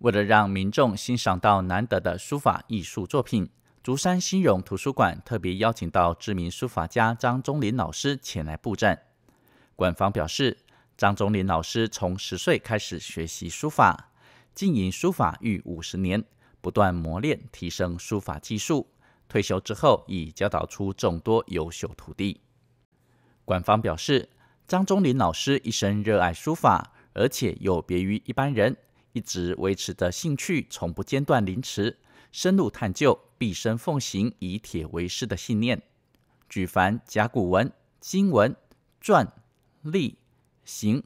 为了让民众欣赏到难得的书法艺术作品，竹山新荣图书馆特别邀请到知名书法家张忠林老师前来布阵。官方表示，张忠林老师从十岁开始学习书法，经营书法逾五十年，不断磨练提升书法技术。退休之后，已教导出众多优秀徒弟。官方表示，张忠林老师一生热爱书法，而且有别于一般人。一直维持的兴趣，从不间断临池，深入探究，毕生奉行以铁为师的信念。举凡甲骨文、金文、篆、隶、行、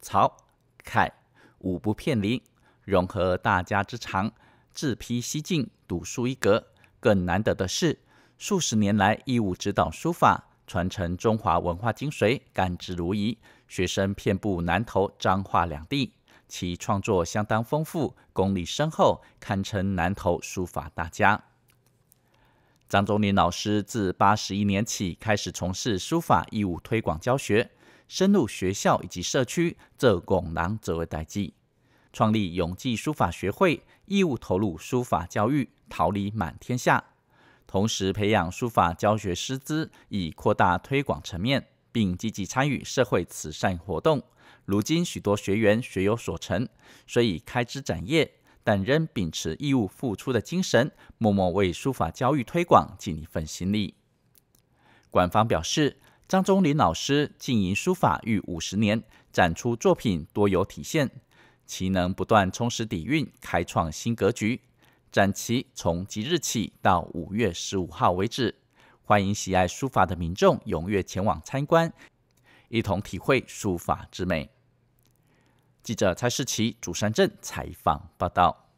草、楷五不片离，融合大家之长，自辟西晋，独树一格。更难得的是，数十年来义务指导书法，传承中华文化精髓，甘之如饴。学生遍布南投、彰化两地。其创作相当丰富，功力深厚，堪称南投书法大家。张宗林老师自八十一年起开始从事书法义务推广教学，深入学校以及社区，这拱廊则为代际，创立永济书法学会，义务投入书法教育，桃李满天下，同时培养书法教学师资，以扩大推广层面。并积极参与社会慈善活动。如今，许多学员学有所成，虽已开枝展叶，但仍秉持义务付出的精神，默默为书法教育推广尽一份心力。官方表示，张忠林老师经营书法逾五十年，展出作品多有体现，其能不断充实底蕴，开创新格局。展期从即日起到五月十五号为止。欢迎喜爱书法的民众踊跃前往参观，一同体会书法之美。记者蔡世奇，主山镇采访报道。